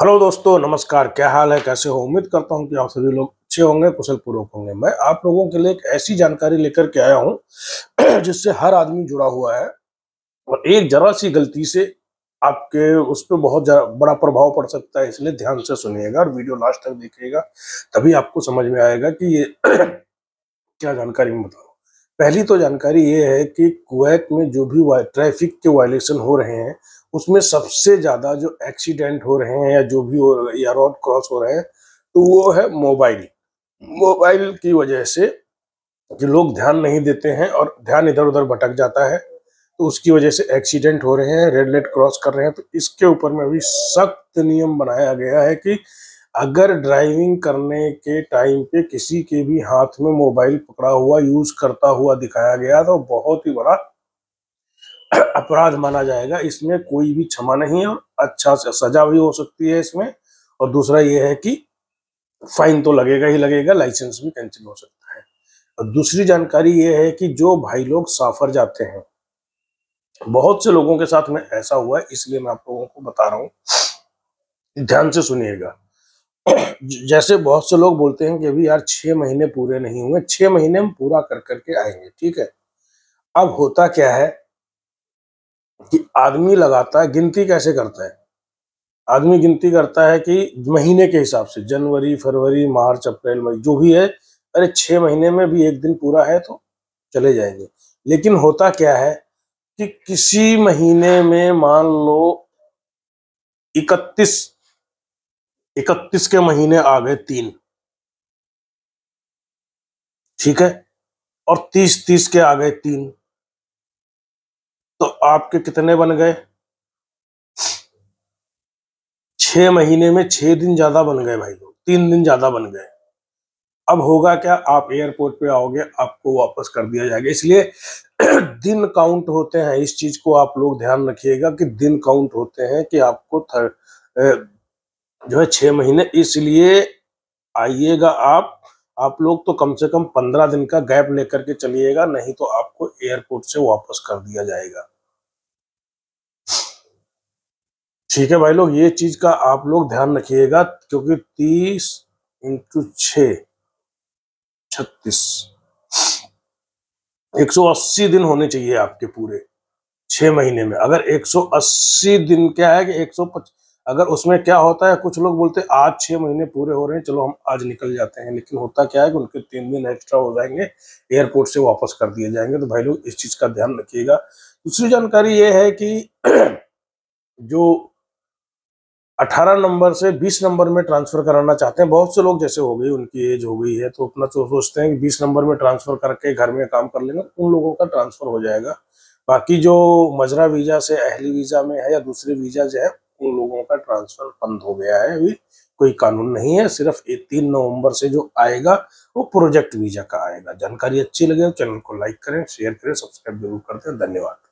hello दोस्तों नमस्कार क्या हाल है कैसे हो उम्मीद करता हूं कि आप सभी लोग अच्छे होंगे कुशल पूर्वक होंगे मैं आप लोगों के लिए एक ऐसी जानकारी लेकर के आया हूं जिससे हर आदमी जुड़ा हुआ है और एक जरा सी गलती से आपके उस पर बहुत बड़ा प्रभाव पड़ सकता है इसलिए ध्यान से सुनिएगा और वीडियो लास्ट तक देखिएगा तभी आपको समझ में आएगा कि ये क्या जानकारी मैं बताऊँ पहली तो जानकारी ये है कि कुवैत में जो भी ट्रैफिक के वायलेशन हो रहे हैं उसमें सबसे ज़्यादा जो एक्सीडेंट हो रहे हैं या जो भी हो या रोड क्रॉस हो रहे हैं तो वो है मोबाइल मोबाइल की वजह से जो लोग ध्यान नहीं देते हैं और ध्यान इधर उधर भटक जाता है तो उसकी वजह से एक्सीडेंट हो रहे हैं रेड लाइट क्रॉस कर रहे हैं तो इसके ऊपर में अभी सख्त नियम बनाया गया है कि अगर ड्राइविंग करने के टाइम पे किसी के भी हाथ में मोबाइल पकड़ा हुआ यूज करता हुआ दिखाया गया तो बहुत ही बड़ा अपराध माना जाएगा इसमें कोई भी क्षमा नहीं है और अच्छा सजा भी हो सकती है इसमें और दूसरा ये है कि फाइन तो लगेगा ही लगेगा लाइसेंस भी कैंसिल हो सकता है और दूसरी जानकारी ये है कि जो भाई लोग साफर जाते हैं बहुत से लोगों के साथ में ऐसा हुआ है इसलिए मैं आप लोगों को बता रहा हूँ ध्यान से सुनिएगा जैसे बहुत से लोग बोलते हैं कि अभी यार छह महीने पूरे नहीं हुए छह महीने हम पूरा कर करके आएंगे ठीक है अब होता क्या है आदमी लगाता है गिनती कैसे करता है आदमी गिनती करता है कि महीने के हिसाब से जनवरी फरवरी मार्च अप्रैल मई जो भी है अरे छः महीने में भी एक दिन पूरा है तो चले जाएंगे लेकिन होता क्या है कि किसी महीने में मान लो इकतीस इकतीस के महीने आ गए तीन ठीक है और तीस तीस के आ गए तीन तो आपके कितने बन गए छ महीने में छह दिन ज्यादा बन गए भाई लोग तीन दिन ज्यादा बन गए अब होगा क्या आप एयरपोर्ट पे आओगे आपको वापस कर दिया जाएगा इसलिए दिन काउंट होते हैं इस चीज को आप लोग ध्यान रखिएगा कि दिन काउंट होते हैं कि आपको थर, जो है छह महीने इसलिए आइएगा आप आप लोग तो कम से कम पंद्रह दिन का गैप लेकर के चलिएगा नहीं तो आपको एयरपोर्ट से वापस कर दिया जाएगा ठीक है भाई लोग ये चीज का आप लोग ध्यान रखिएगा क्योंकि तीस इंटू छत्तीस एक सौ अस्सी दिन होने चाहिए आपके पूरे छह महीने में अगर एक सौ अस्सी दिन क्या है कि एक सौ अगर उसमें क्या होता है कुछ लोग बोलते हैं आज छह महीने पूरे हो रहे हैं चलो हम आज निकल जाते हैं लेकिन होता क्या है कि उनके तीन दिन एक्स्ट्रा हो जाएंगे एयरपोर्ट से वापस कर दिए जाएंगे तो भाई लोग इस चीज का ध्यान रखिएगा दूसरी जानकारी ये है कि जो 18 नंबर से 20 नंबर में ट्रांसफर कराना चाहते हैं बहुत से लोग जैसे हो गई उनकी एज हो गई है तो अपना सोचते हैं कि 20 नंबर में ट्रांसफर करके घर में काम कर लेंगे उन लोगों का ट्रांसफर हो जाएगा बाकी जो मजरा वीजा से अहली वीजा में है या दूसरे वीजा जो है उन लोगों का ट्रांसफर बंद हो गया है अभी कोई कानून नहीं है सिर्फ तीन नवम्बर से जो आएगा वो प्रोजेक्ट वीजा का आएगा जानकारी अच्छी लगे तो चैनल को लाइक करें शेयर करें सब्सक्राइब जरूर करते हैं धन्यवाद